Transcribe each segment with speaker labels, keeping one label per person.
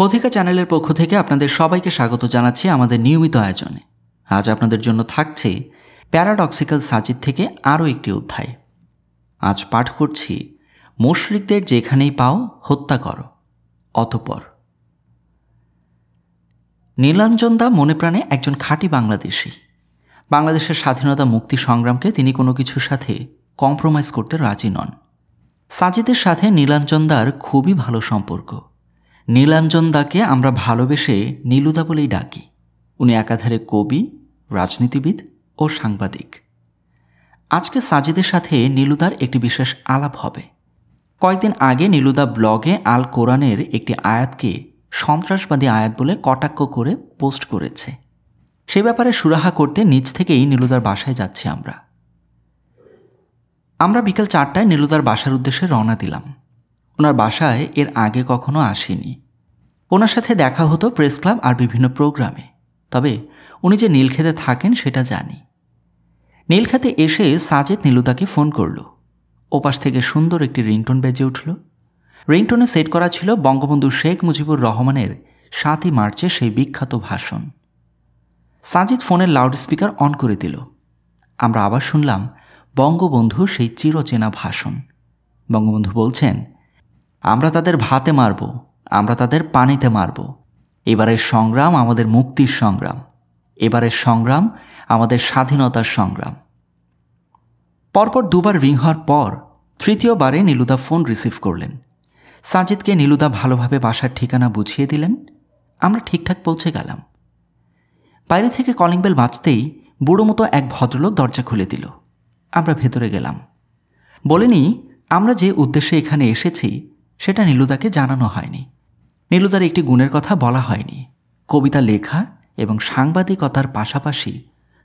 Speaker 1: কথিকা চ্যানেলের পক্ষ থেকে আপনাদের সবাইকে স্বাগত জানাচ্ছি আমাদের নিয়মিত আয়োজনে আজ আপনাদের জন্য থাকছে প্যারাডক্সিক্যাল সাজিদ থেকে আরও একটি অধ্যায় আজ পাঠ করছি মুশরিকদের যেখানেই পাও হত্যা করো অতপর নীলাঞ্জন দা মনে প্রাণে একজন খাঁটি বাংলাদেশি বাংলাদেশের স্বাধীনতা মুক্তি সংগ্রামকে তিনি কোনো কিছুর সাথে কম্প্রোমাইজ করতে রাজি নন সাজিদের সাথে নীলাঞ্জন দার খুবই ভালো সম্পর্ক নীলাঞ্জন দাকে আমরা ভালোবেসে নীলুদা বলেই ডাকি উনি একাধারে কবি রাজনীতিবিদ ও সাংবাদিক আজকে সাজিদের সাথে নীলুদার একটি বিশেষ আলাপ হবে কয়েকদিন আগে নীলুদা ব্লগে আল কোরআনের একটি আয়াতকে সন্ত্রাসবাদী আয়াত বলে কটাক্ষ করে পোস্ট করেছে সে ব্যাপারে সুরাহা করতে নিজ থেকেই নীলুদার বাসায় যাচ্ছি আমরা আমরা বিকেল চারটায় নীলুদার বাসার উদ্দেশ্যে রওনা দিলাম ওনার বাসায় এর আগে কখনো আসেনি ওনার সাথে দেখা হতো প্রেস ক্লাব আর বিভিন্ন প্রোগ্রামে তবে উনি যে নীলক্ষেতে থাকেন সেটা জানি নীলক্ষেতে এসে সাজেদ নীলুদাকে ফোন করল ওপাশ থেকে সুন্দর একটি রিংটোন বেজে উঠল রিংটোনে সেট করা ছিল বঙ্গবন্ধু শেখ মুজিবুর রহমানের সাতই মার্চে সেই বিখ্যাত ভাষণ সাজিদ ফোনের লাউড স্পিকার অন করে দিল আমরা আবার শুনলাম বঙ্গবন্ধু সেই চিরচেনা ভাষণ বঙ্গবন্ধু বলছেন আমরা তাদের ভাতে মারব আমরা তাদের পানিতে মারব এবারের সংগ্রাম আমাদের মুক্তির সংগ্রাম এবারের সংগ্রাম আমাদের স্বাধীনতার সংগ্রাম পরপর দুবার রিং হওয়ার পর তৃতীয়বারে নীলুদা ফোন রিসিভ করলেন সাজিদকে নীলুদা ভালোভাবে বাসার ঠিকানা বুঝিয়ে দিলেন আমরা ঠিকঠাক পৌঁছে গেলাম বাইরে থেকে কলিং বেল বাঁচতেই বুড়ো মতো এক ভদ্রলোক দরজা খুলে দিল আমরা ভেতরে গেলাম বলেনি আমরা যে উদ্দেশ্যে এখানে এসেছি সেটা নীলুদাকে জানানো হয়নি নীলুদার একটি গুণের কথা বলা হয়নি কবিতা লেখা এবং সাংবাদিকতার পাশাপাশি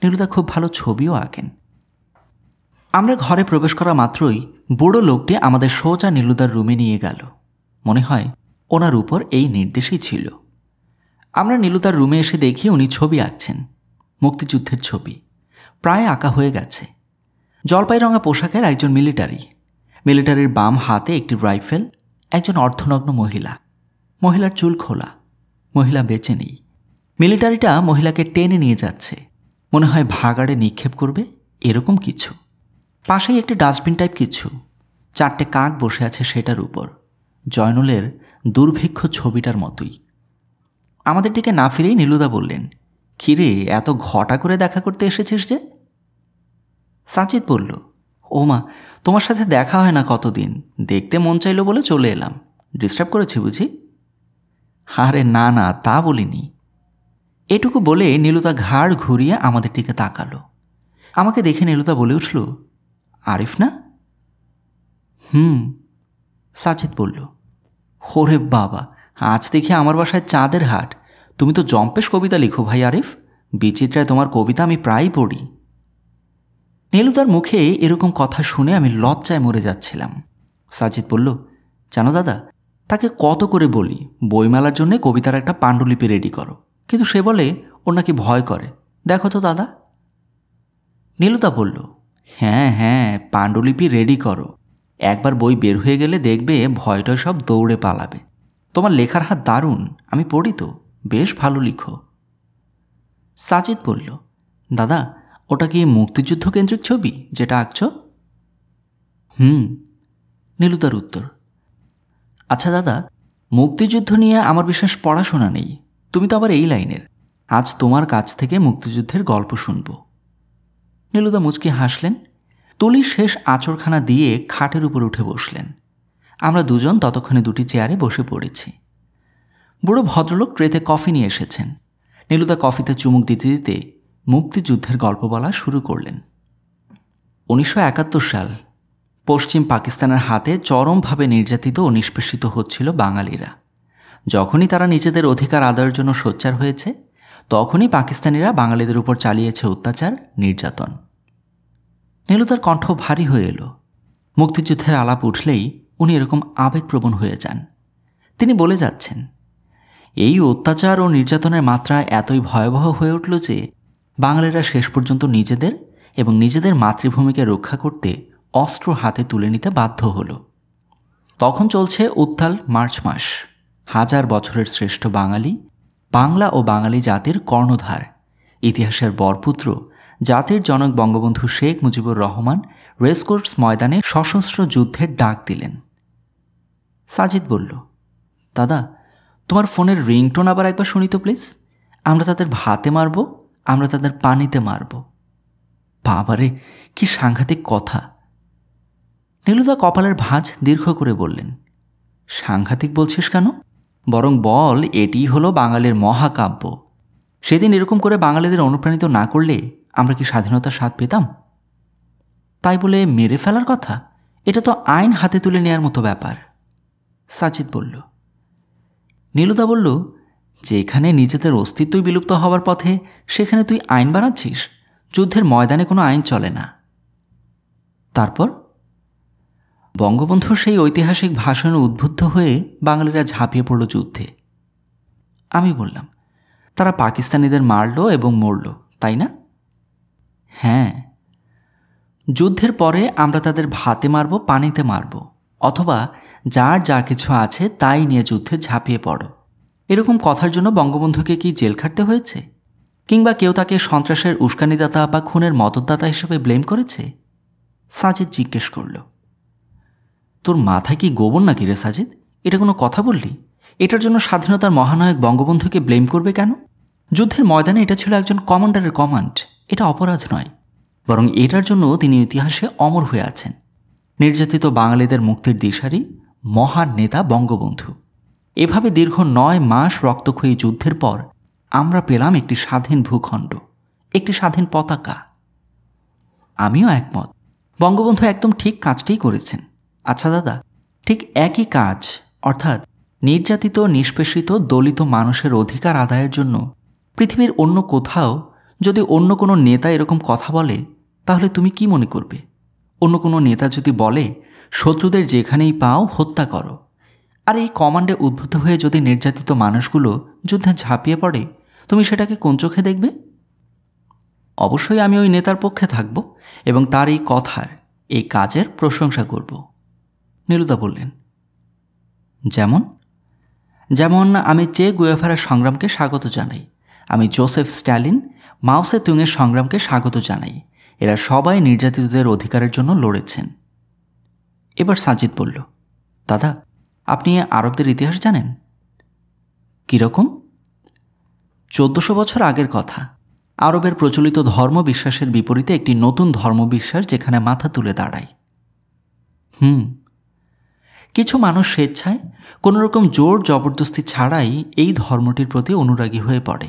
Speaker 1: নীলুদা খুব ভালো ছবিও আঁকেন আমরা ঘরে প্রবেশ করা মাত্রই বুড়ো লোকটি আমাদের সোজা নীলুদার রুমে নিয়ে গেল মনে হয় ওনার উপর এই নির্দেশই ছিল আমরা নীলুদার রুমে এসে দেখি উনি ছবি আঁকছেন মুক্তিযুদ্ধের ছবি প্রায় আঁকা হয়ে গেছে জলপাই রঙা পোশাকের একজন মিলিটারি মিলিটারির বাম হাতে একটি রাইফেল একজন অর্ধনগ্ন মহিলা মহিলার চুল খোলা মহিলা বেঁচে নেই মিলিটারিটা মহিলাকে টেনে নিয়ে যাচ্ছে মনে হয় ভাগাড়ে নিক্ষেপ করবে এরকম কিছু পাশেই একটি ডাস্টবিন টাইপ কিছু চারটে কাক বসে আছে সেটার উপর জয়নুলের দুর্ভিক্ষ ছবিটার মতোই আমাদের দিকে না ফিরেই নীলুদা বললেন কিরে এত ঘটা করে দেখা করতে এসেছিস যে সাচিত বলল ও মা তোমার সাথে দেখা হয় না কতদিন দেখতে মন চাইলো বলে চলে এলাম ডিস্টার্ব করেছি বুঝি রে না না তা বলিনি এটুকু বলে নীলুতা ঘাড় ঘুরিয়ে আমাদের দিকে তাকালো আমাকে দেখে নীলুতা বলে উঠল আরিফ না হুম সাচিত বলল রে বাবা আজ দেখি আমার বাসায় চাঁদের হাট তুমি তো জম্পেশ কবিতা লিখো ভাই আরিফ বিচিত্রায় তোমার কবিতা আমি প্রায় পড়ি নীলুদার মুখে এরকম কথা শুনে আমি লজ্জায় মরে যাচ্ছিলাম সাজিদ বলল জানো দাদা তাকে কত করে বলি বইমেলার জন্য কবিতার একটা পাণ্ডুলিপি রেডি করো কিন্তু সে বলে ওর নাকি ভয় করে দেখো তো দাদা নীলুদা বলল হ্যাঁ হ্যাঁ পাণ্ডুলিপি রেডি করো একবার বই বের হয়ে গেলে দেখবে ভয়টা সব দৌড়ে পালাবে তোমার লেখার হাত দারুণ আমি পড়ি তো বেশ ভালো লিখো সাজিদ বলল দাদা ওটা কি মুক্তিযুদ্ধ কেন্দ্রিক ছবি যেটা আঁকছ হুম তার উত্তর আচ্ছা দাদা মুক্তিযুদ্ধ নিয়ে আমার বিশেষ পড়াশোনা নেই তুমি তো আবার এই লাইনের আজ তোমার কাছ থেকে মুক্তিযুদ্ধের গল্প শুনব নীলুদা মুচকি হাসলেন তুলি শেষ আচরখানা দিয়ে খাটের উপর উঠে বসলেন আমরা দুজন ততক্ষণে দুটি চেয়ারে বসে পড়েছি বুড়ো ভদ্রলোক ট্রেতে কফি নিয়ে এসেছেন নীলুদা কফিতে চুমুক দিতে দিতে মুক্তিযুদ্ধের গল্প বলা শুরু করলেন উনিশশো সাল পশ্চিম পাকিস্তানের হাতে চরমভাবে নির্যাতিত ও নিষ্পেষিত হচ্ছিল বাঙালিরা যখনই তারা নিজেদের অধিকার আদায়ের জন্য সোচ্চার হয়েছে তখনই পাকিস্তানিরা বাঙালিদের উপর চালিয়েছে অত্যাচার নির্যাতন নীলুদার কণ্ঠ ভারী হয়ে এলো মুক্তিযুদ্ধের আলাপ উঠলেই উনি এরকম আবেগপ্রবণ হয়ে যান তিনি বলে যাচ্ছেন এই অত্যাচার ও নির্যাতনের মাত্রা এতই ভয়াবহ হয়ে উঠল যে বাঙালিরা শেষ পর্যন্ত নিজেদের এবং নিজেদের মাতৃভূমিকে রক্ষা করতে অস্ত্র হাতে তুলে নিতে বাধ্য হলো তখন চলছে উত্তাল মার্চ মাস হাজার বছরের শ্রেষ্ঠ বাঙালি বাংলা ও বাঙালি জাতির কর্ণধার ইতিহাসের বরপুত্র জাতির জনক বঙ্গবন্ধু শেখ মুজিবুর রহমান রেসকোর্স ময়দানে সশস্ত্র যুদ্ধের ডাক দিলেন সাজিদ বলল দাদা তোমার ফোনের রিংটোন আবার একবার শুনি তো প্লিজ আমরা তাদের ভাতে মারবো আমরা তাদের পানিতে মারব বাবারে কি সাংঘাতিক কথা নীলুদা কপালের ভাঁজ দীর্ঘ করে বললেন সাংঘাতিক বলছিস কেন বরং বল এটি হলো বাঙালির মহাকাব্য সেদিন এরকম করে বাঙালিদের অনুপ্রাণিত না করলে আমরা কি স্বাধীনতার স্বাদ পেতাম তাই বলে মেরে ফেলার কথা এটা তো আইন হাতে তুলে নেয়ার মতো ব্যাপার সাচিত বলল নীলুদা বলল যেখানে নিজেদের অস্তিত্বই বিলুপ্ত হওয়ার পথে সেখানে তুই আইন বানাচ্ছিস যুদ্ধের ময়দানে কোনো আইন চলে না তারপর বঙ্গবন্ধু সেই ঐতিহাসিক ভাষণে উদ্বুদ্ধ হয়ে বাঙালিরা ঝাঁপিয়ে পড়ল যুদ্ধে আমি বললাম তারা পাকিস্তানিদের মারল এবং মরল তাই না হ্যাঁ যুদ্ধের পরে আমরা তাদের ভাতে মারব পানিতে মারব অথবা যার যা কিছু আছে তাই নিয়ে যুদ্ধে ঝাঁপিয়ে পড়ো এরকম কথার জন্য বঙ্গবন্ধুকে কি জেল খাটতে হয়েছে কিংবা কেউ তাকে সন্ত্রাসের উস্কানিদাতা বা খুনের মদতদাতা হিসেবে ব্লেম করেছে সাজেদ জিজ্ঞেস করল তোর মাথায় কি গোবর নাকি রে সাজেদ এটা কোনো কথা বললি এটার জন্য স্বাধীনতার মহানায়ক বঙ্গবন্ধুকে ব্লেম করবে কেন যুদ্ধের ময়দানে এটা ছিল একজন কমান্ডারের কমান্ড এটা অপরাধ নয় বরং এটার জন্য তিনি ইতিহাসে অমর হয়ে আছেন নির্যাতিত বাঙালিদের মুক্তির দিশারি মহান নেতা বঙ্গবন্ধু এভাবে দীর্ঘ নয় মাস রক্তক্ষয়ী যুদ্ধের পর আমরা পেলাম একটি স্বাধীন ভূখণ্ড একটি স্বাধীন পতাকা আমিও একমত বঙ্গবন্ধু একদম ঠিক কাজটাই করেছেন আচ্ছা দাদা ঠিক একই কাজ অর্থাৎ নির্যাতিত নিষ্পেষিত দলিত মানুষের অধিকার আদায়ের জন্য পৃথিবীর অন্য কোথাও যদি অন্য কোনো নেতা এরকম কথা বলে তাহলে তুমি কি মনে করবে অন্য কোনো নেতা যদি বলে শত্রুদের যেখানেই পাও হত্যা করো আর এই কমান্ডে উদ্ভূত হয়ে যদি নির্যাতিত মানুষগুলো যুদ্ধে ঝাঁপিয়ে পড়ে তুমি সেটাকে কোন চোখে দেখবে অবশ্যই আমি ওই নেতার পক্ষে থাকব এবং তার এই কথার এই কাজের প্রশংসা করব নীলুদা বললেন যেমন যেমন আমি চে গুয়েফারের সংগ্রামকে স্বাগত জানাই আমি জোসেফ স্ট্যালিন মাউসে তুংয়ের সংগ্রামকে স্বাগত জানাই এরা সবাই নির্যাতিতদের অধিকারের জন্য লড়েছেন এবার সাজিদ বলল দাদা আপনি আরবদের ইতিহাস জানেন কীরকম চোদ্দশো বছর আগের কথা আরবের প্রচলিত ধর্মবিশ্বাসের বিপরীতে একটি নতুন ধর্মবিশ্বাস যেখানে মাথা তুলে দাঁড়ায় হুম কিছু মানুষ স্বেচ্ছায় কোনোরকম জোর জবরদস্তি ছাড়াই এই ধর্মটির প্রতি অনুরাগী হয়ে পড়ে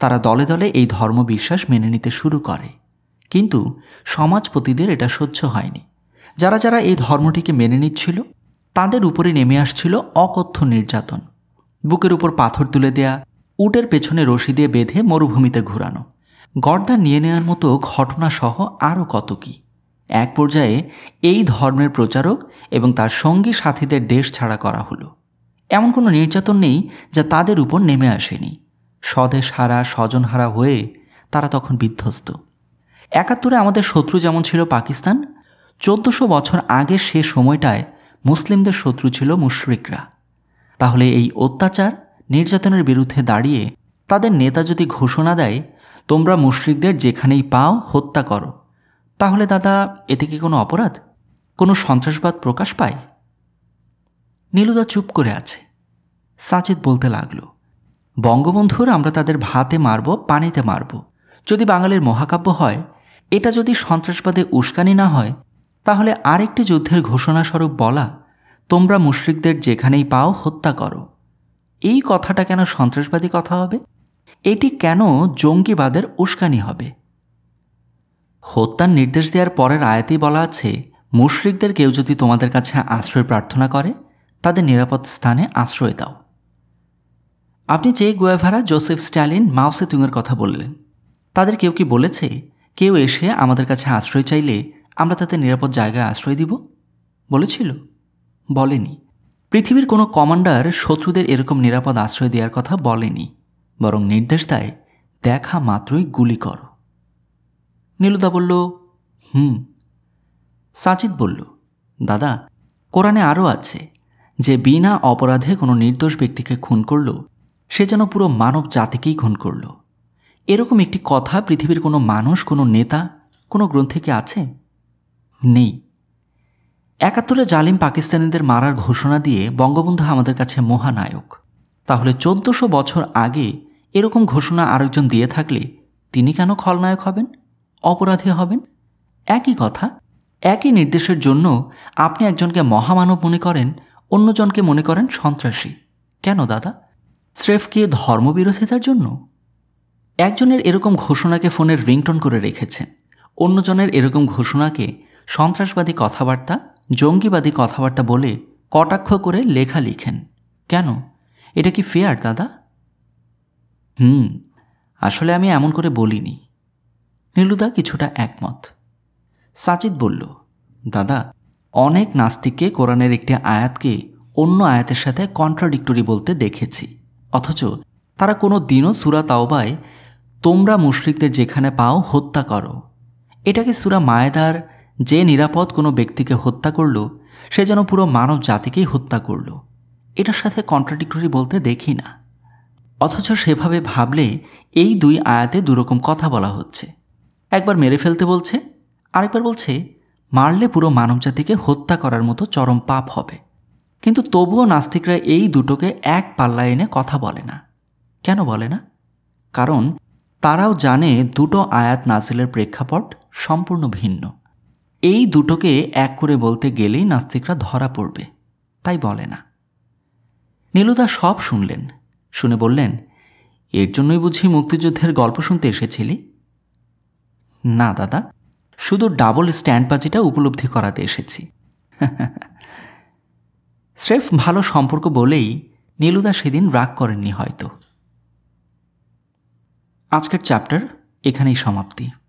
Speaker 1: তারা দলে দলে এই ধর্মবিশ্বাস মেনে নিতে শুরু করে কিন্তু সমাজপতিদের এটা সহ্য হয়নি যারা যারা এই ধর্মটিকে মেনে নিচ্ছিল তাদের উপরে নেমে আসছিল অকথ্য নির্যাতন বুকের উপর পাথর তুলে দেয়া উটের পেছনে রশি দিয়ে বেঁধে মরুভূমিতে ঘুরানো গর্দা নিয়ে নেওয়ার মতো ঘটনাসহ আরও কত কী এক পর্যায়ে এই ধর্মের প্রচারক এবং তার সঙ্গী সাথীদের দেশ ছাড়া করা হলো এমন কোনো নির্যাতন নেই যা তাদের উপর নেমে আসেনি স্বদেশ হারা স্বজনহারা হয়ে তারা তখন বিধ্বস্ত একাত্তরে আমাদের শত্রু যেমন ছিল পাকিস্তান চোদ্দশো বছর আগে সে সময়টায় মুসলিমদের শত্রু ছিল মুশরিকরা তাহলে এই অত্যাচার নির্যাতনের বিরুদ্ধে দাঁড়িয়ে তাদের নেতা যদি ঘোষণা দেয় তোমরা মুশরিকদের যেখানেই পাও হত্যা করো তাহলে দাদা এতে কি কোনো অপরাধ কোনো সন্ত্রাসবাদ প্রকাশ পায় নীলুদা চুপ করে আছে সাচিত বলতে লাগলো বঙ্গবন্ধুর আমরা তাদের ভাতে মারব পানিতে মারব যদি বাঙালির মহাকাব্য হয় এটা যদি সন্ত্রাসবাদে উস্কানি না হয় তাহলে আরেকটি যুদ্ধের ঘোষণাস্বরূপ বলা তোমরা মুশরিকদের যেখানেই পাও হত্যা করো এই কথাটা কেন সন্ত্রাসবাদী কথা হবে এটি কেন জঙ্গিবাদের উস্কানি হবে হত্যার নির্দেশ দেওয়ার পরের আয়াতেই বলা আছে মুশরিকদের কেউ যদি তোমাদের কাছে আশ্রয় প্রার্থনা করে তাদের নিরাপদ স্থানে আশ্রয় দাও আপনি যে গোয়াভারা জোসেফ স্ট্যালিন মাওসে তুঙের কথা বললেন তাদের কেউ কি বলেছে কেউ এসে আমাদের কাছে আশ্রয় চাইলে আমরা তাতে নিরাপদ জায়গায় আশ্রয় দিব বলেছিল বলেনি পৃথিবীর কোনো কমান্ডার শত্রুদের এরকম নিরাপদ আশ্রয় দেওয়ার কথা বলেনি বরং নির্দেশ দেয় দেখা মাত্রই গুলি করো নীলুদা বলল হুম সাচিত বলল দাদা কোরআনে আরও আছে যে বিনা অপরাধে কোনো নির্দোষ ব্যক্তিকে খুন করল সে যেন পুরো মানব জাতিকেই খুন করল এরকম একটি কথা পৃথিবীর কোনো মানুষ কোনো নেতা কোনো গ্রন্থে কি আছে নেই একাত্তরে জালিম পাকিস্তানিদের মারার ঘোষণা দিয়ে বঙ্গবন্ধু আমাদের কাছে মহানায়ক তাহলে চোদ্দশো বছর আগে এরকম ঘোষণা আরেকজন দিয়ে থাকলে তিনি কেন খলনায়ক হবেন অপরাধী হবেন একই কথা একই নির্দেশের জন্য আপনি একজনকে মহামানব মনে করেন অন্যজনকে মনে করেন সন্ত্রাসী কেন দাদা স্রেফ কি ধর্মবিরোধিতার জন্য একজনের এরকম ঘোষণাকে ফোনের রিংটন করে রেখেছেন অন্যজনের এরকম ঘোষণাকে সন্ত্রাসবাদী কথাবার্তা জঙ্গিবাদী কথাবার্তা বলে কটাক্ষ করে লেখা লিখেন কেন এটা কি ফেয়ার দাদা হুম আসলে আমি এমন করে বলিনি নীলুদা কিছুটা একমত সাচিত বলল দাদা অনেক নাস্তিককে কোরআনের একটি আয়াতকে অন্য আয়াতের সাথে কন্ট্রাডিক্টরি বলতে দেখেছি অথচ তারা কোনো দিনও সুরা তাওবায় তোমরা মুশরিকদের যেখানে পাও হত্যা করো এটাকে সুরা মায়েদার যে নিরাপদ কোনো ব্যক্তিকে হত্যা করল সে যেন পুরো মানব জাতিকেই হত্যা করল এটার সাথে কন্ট্রাডিক্টরি বলতে দেখি না অথচ সেভাবে ভাবলে এই দুই আয়াতে দুরকম কথা বলা হচ্ছে একবার মেরে ফেলতে বলছে আরেকবার বলছে মারলে পুরো মানবজাতিকে হত্যা করার মতো চরম পাপ হবে কিন্তু তবুও নাস্তিকরা এই দুটোকে এক পাল্লা এনে কথা বলে না কেন বলে না কারণ তারাও জানে দুটো আয়াত নাজিলের প্রেক্ষাপট সম্পূর্ণ ভিন্ন এই দুটোকে এক করে বলতে গেলেই নাস্তিকরা ধরা পড়বে তাই বলে না নীলুদা সব শুনলেন শুনে বললেন এর জন্যই বুঝি মুক্তিযুদ্ধের গল্প শুনতে এসেছিলি না দাদা শুধু ডাবল স্ট্যান্ড বাজিটা উপলব্ধি করাতে এসেছি স্রেফ ভালো সম্পর্ক বলেই নীলুদা সেদিন রাগ করেননি হয়তো আজকের চ্যাপ্টার এখানেই সমাপ্তি